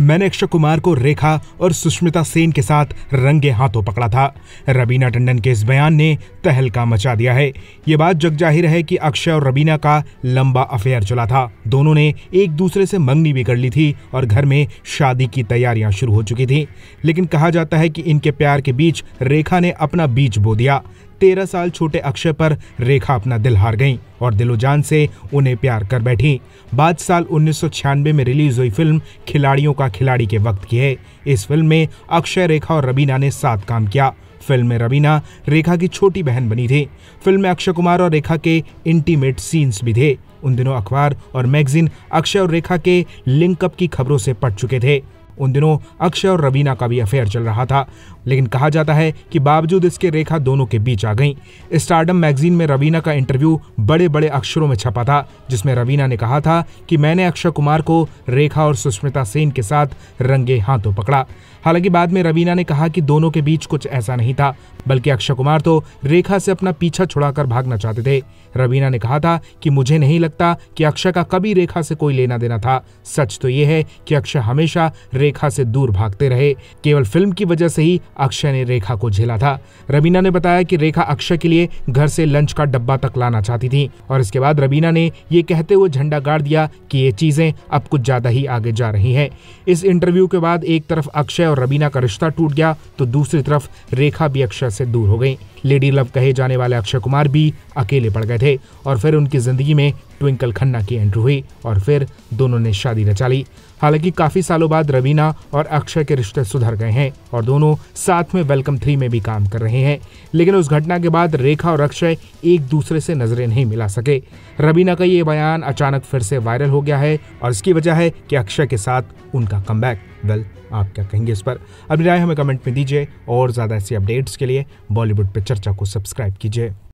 मैंने अक्षय कुमार को रेखा और सुष्मिता सेन के साथ रंगे हाथों पकड़ा था रबीना टंडन के इस बयान ने तहलका मचा दिया है ये बात जग जाहिर है कि अक्षय और रबीना का लंबा अफेयर चला था दोनों ने एक दूसरे से मंगनी भी कर ली थी और घर में शादी की तैयारियां शुरू हो चुकी थी लेकिन कहा जाता है कि इनके प्यार के बीच रेखा ने अपना बीज बो दिया तेरह साल छोटे अक्षय पर रेखा अपना दिल हार गईं और दिलोजान से उन्हें प्यार कर बैठी बाद साल उन्नीस में रिलीज हुई फिल्म खिलाड़ियों का खिलाड़ी के वक्त की है इस फिल्म में अक्षय रेखा और रबीना ने साथ काम किया फिल्म में रवीना रेखा की छोटी बहन बनी थी फिल्म में अक्षय कुमार और रेखा के इंटीमेट सीन्स भी थे उन दिनों अखबार और मैगजीन अक्षय और रेखा के लिंकअप की खबरों से पट चुके थे उन दिनों अक्षय और रवीना का भी अफेयर चल रहा था लेकिन कहा जाता है कि बावजूद इसके रेखा दोनों के बीच आ गई स्टारडम मैगजीन में रवीना का इंटरव्यू बड़े बड़े अक्षरों में छपा था जिसमें रवीना ने कहा था कि मैंने अक्षय कुमार को रेखा और सुष्मिता सेन के साथ रंगे हाथों पकड़ा हालांकि बाद में रवीना ने कहा कि दोनों के बीच कुछ ऐसा नहीं था बल्कि अक्षय कुमार तो रेखा से अपना पीछा छुड़ाकर भागना चाहते थे रवीना ने कहा था कि मुझे नहीं लगता कि अक्षय का कभी रेखा से कोई लेना देना था सच तो ये है कि अक्षय हमेशा रेखा से दूर भागते रहे केवल फिल्म की वजह से ही अक्षय ने रेखा को झेला था रबीना ने बताया कि रेखा अक्षय के लिए घर से लंच का डब्बा तक लाना चाहती थी और इसके बाद रबीना ने ये कहते हुए झंडा गाड़ दिया कि ये चीजें अब कुछ ज्यादा ही आगे जा रही हैं इस इंटरव्यू के बाद एक तरफ अक्षय और रबीना का रिश्ता टूट गया तो दूसरी तरफ रेखा भी अक्षय से दूर हो गई लेडी लव कहे जाने वाले अक्षय कुमार भी अकेले पड़ गए थे और फिर उनकी जिंदगी में ट्विंकल खन्ना की एंट्री हुई और फिर दोनों ने शादी रचा ली हालांकि काफी सालों बाद रवीना और अक्षय के रिश्ते सुधर गए हैं और दोनों साथ में वेलकम थ्री में भी काम कर रहे हैं लेकिन उस घटना के बाद रेखा और अक्षय एक दूसरे से नजरें नहीं मिला सके रवीना का ये बयान अचानक फिर से वायरल हो गया है और इसकी वजह है कि अक्षय के साथ उनका कम वेल आप क्या कहेंगे इस पर अपनी राय हमें कमेंट में दीजिए और ज्यादा ऐसी अपडेट्स के लिए बॉलीवुड पिक्चर चर्चा को सब्सक्राइब कीजिए